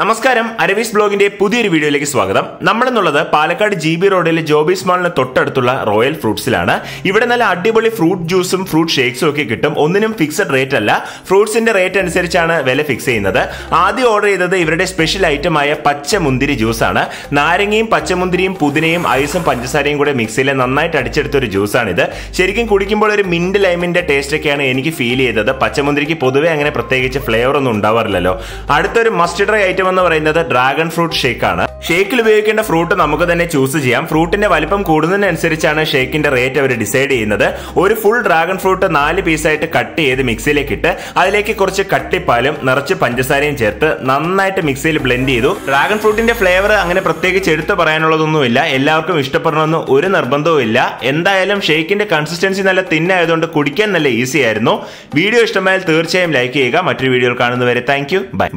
നമസ്കാരം അരവീസ് ബ്ലോഗിന്റെ പുതിയൊരു വീഡിയോയിലേക്ക് സ്വാഗതം നമ്മളെന്നുള്ളത് പാലക്കാട് ജി ബി റോഡിലെ ജോബീസ് മാളിന് തൊട്ടടുത്തുള്ള റോയൽ ഫ്രൂട്ട്സിലാണ് ഇവിടെ നല്ല അടിപൊളി ഫ്രൂട്ട് ജ്യൂസും ഫ്രൂട്ട് ഷേക്സും ഒക്കെ കിട്ടും ഒന്നിനും ഫിക്സഡ് റേറ്റ് അല്ല ഫ്രൂട്ട്സിന്റെ റേറ്റ് അനുസരിച്ചാണ് വില ഫിക്സ് ചെയ്യുന്നത് ആദ്യം ഓർഡർ ചെയ്തത് ഇവരുടെ സ്പെഷ്യൽ ഐറ്റമായ പച്ചമുന്തിരി ജ്യൂസാണ് നാരങ്ങയും പച്ചമുന്തിരിയും പുതിനയും ഐസും പഞ്ചസാരയും കൂടെ മിക്സിയിൽ നന്നായിട്ട് അടിച്ചെടുത്തൊരു ജ്യൂസാണിത് ശരിക്കും കുടിക്കുമ്പോൾ ഒരു മിൻഡ് ലൈമിന്റെ ടേസ്റ്റ് ഒക്കെയാണ് എനിക്ക് ഫീൽ ചെയ്തത് പച്ചമുന്തിരിക്ക് പൊതുവെ അങ്ങനെ പ്രത്യേകിച്ച് ഫ്ലേവർ ഒന്നും ഉണ്ടാവാറില്ലല്ലോ അടുത്തൊരു ഡ്രൈ ഐറ്റം ഐറ്റം എന്ന് പറയുന്നത് ഡ്രാഗൺ ഫ്രൂട്ട് ഷേക്ക് ആണ് ഷേക്കിൽ ഉപയോഗിക്കേണ്ട ഫ്രൂട്ട് നമുക്ക് തന്നെ ചൂസ് ചെയ്യാം ഫ്രൂട്ടിന്റെ വലിപ്പം കൂടുന്നതിനനുസരിച്ചാണ് ഷേക്കിന്റെ റേറ്റ് അവർ ഡിസൈഡ് ചെയ്യുന്നത് ഒരു ഫുൾ ഡ്രാഗൺ ഫ്രൂട്ട് നാല് പീസായിട്ട് കട്ട് ചെയ്ത് മിക്സിയിലേക്ക് ഇട്ട് അതിലേക്ക് കുറച്ച് കട്ടിപ്പാലും നിറച്ച് പഞ്ചസാരയും ചേർത്ത് നന്നായിട്ട് മിക്സിയിൽ ബ്ലെൻഡ് ചെയ്തു ഡ്രാഗൺ ഫ്രൂട്ടിന്റെ ഫ്ലേവർ അങ്ങനെ പ്രത്യേകിച്ച് എടുത്തു പറയാനുള്ളതൊന്നുമില്ല എല്ലാവർക്കും ഇഷ്ടപ്പെടണമെന്ന് ഒരു നിർബന്ധവും ഇല്ല എന്തായാലും ഷേക്കിന്റെ കൺസിസ്റ്റൻസി നല്ല തിന്നായതുകൊണ്ട് കുടിക്കാൻ നല്ല ഈസി ആയിരുന്നു വീഡിയോ ഇഷ്ടമായാൽ തീർച്ചയായും ലൈക്ക് ചെയ്യുക മറ്റൊരു വീഡിയോ കാണുന്നവരെ താങ്ക് യു ബൈ